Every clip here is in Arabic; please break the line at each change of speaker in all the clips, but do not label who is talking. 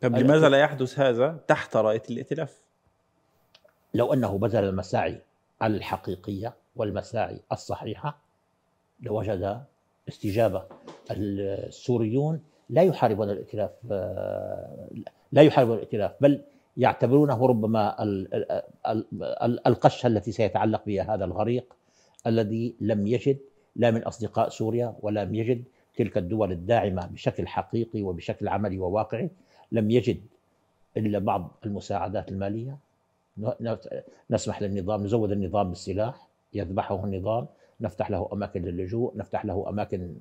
طب لماذا لا يحدث هذا تحت رايه الائتلاف؟ لو انه بذل المساعي الحقيقيه والمساعي الصحيحه لوجد استجابه السوريون لا يحاربون الائتلاف آه، لا يحاربون الائتلاف بل يعتبرونه ربما القشه التي سيتعلق بها هذا الغريق الذي لم يجد لا من اصدقاء سوريا ولم يجد تلك الدول الداعمه بشكل حقيقي وبشكل عملي وواقعي لم يجد الا بعض المساعدات الماليه نسمح للنظام نزود النظام بالسلاح يذبحه النظام نفتح له اماكن للجوء نفتح له اماكن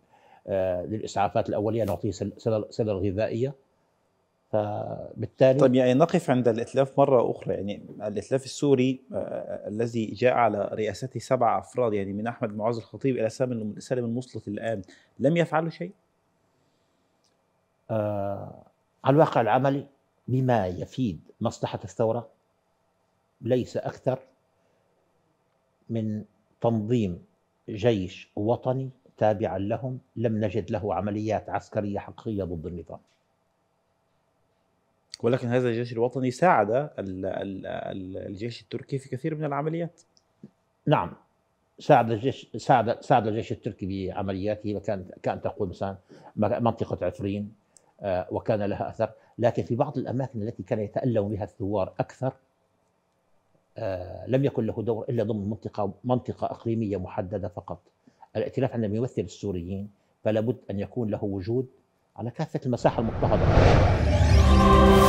آه، للاسعافات الاوليه نعطيه سله غذائية
فبالتالي طيب يعني نقف عند الاتلاف مره اخرى يعني الاتلاف السوري آه، آه، الذي جاء على رئاسته سبع افراد يعني من احمد معاذ الخطيب الى سالم المصلح
الان لم يفعلوا شيء؟ آه على الواقع العملي بما يفيد مصلحه الثوره ليس اكثر من تنظيم جيش وطني تابعا لهم لم نجد له عمليات عسكريه حقيقيه ضد النظام
ولكن هذا الجيش الوطني ساعد الجيش التركي في كثير من العمليات
نعم ساعد الجيش ساعد ساعد الجيش التركي بعملياته وكان كان تقول مثلا منطقه عفرين آه، وكان لها اثر لكن في بعض الاماكن التي كان يتالم بها الثوار اكثر آه، لم يكن له دور الا ضمن منطقه منطقه اقليميه محدده فقط الائتلاف عندما يمثل السوريين فلا بد ان يكون له وجود على كافه المساحه المضطهده